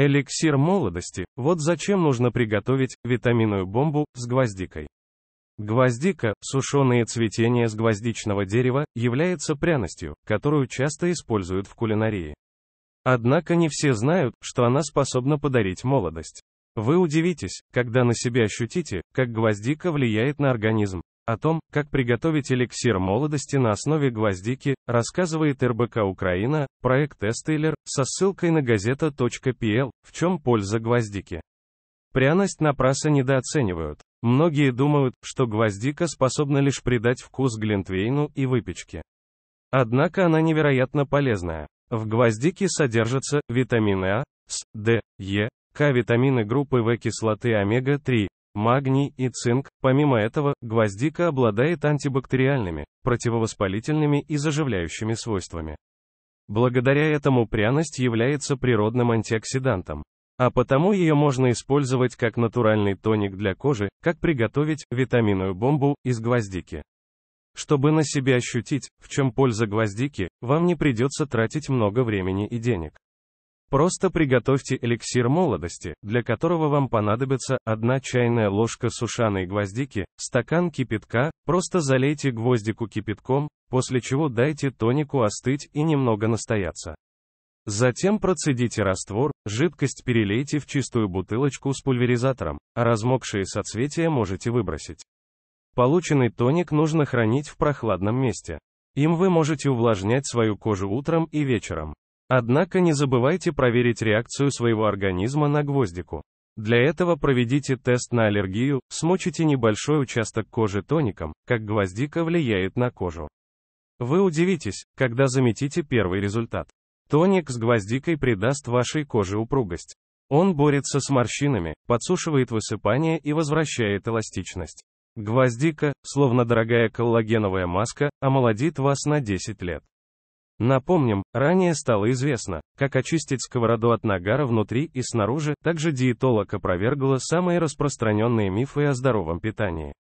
Эликсир молодости. Вот зачем нужно приготовить витаминную бомбу с гвоздикой. Гвоздика, сушеные цветения с гвоздичного дерева, является пряностью, которую часто используют в кулинарии. Однако не все знают, что она способна подарить молодость. Вы удивитесь, когда на себе ощутите, как гвоздика влияет на организм, о том, как приготовить эликсир молодости на основе гвоздики, рассказывает РБК Украина, проект Эстейлер, со ссылкой на газета.пл, в чем польза гвоздики. Пряность напрасно недооценивают. Многие думают, что гвоздика способна лишь придать вкус глинтвейну и выпечке. Однако она невероятно полезная. В гвоздике содержатся витамины А, С, Д, Е, К, витамины группы В кислоты омега-3, магний и цинк. Помимо этого, гвоздика обладает антибактериальными, противовоспалительными и заживляющими свойствами. Благодаря этому пряность является природным антиоксидантом. А потому ее можно использовать как натуральный тоник для кожи, как приготовить витаминную бомбу из гвоздики. Чтобы на себя ощутить, в чем польза гвоздики, вам не придется тратить много времени и денег. Просто приготовьте эликсир молодости, для которого вам понадобится 1 чайная ложка сушаной гвоздики, стакан кипятка, просто залейте гвоздику кипятком, после чего дайте тонику остыть и немного настояться. Затем процедите раствор, жидкость перелейте в чистую бутылочку с пульверизатором, а размокшие соцветия можете выбросить. Полученный тоник нужно хранить в прохладном месте. Им вы можете увлажнять свою кожу утром и вечером. Однако не забывайте проверить реакцию своего организма на гвоздику. Для этого проведите тест на аллергию, смочите небольшой участок кожи тоником, как гвоздика влияет на кожу. Вы удивитесь, когда заметите первый результат. Тоник с гвоздикой придаст вашей коже упругость. Он борется с морщинами, подсушивает высыпание и возвращает эластичность. Гвоздика, словно дорогая коллагеновая маска, омолодит вас на 10 лет. Напомним, ранее стало известно, как очистить сковороду от нагара внутри и снаружи, также диетолог опровергла самые распространенные мифы о здоровом питании.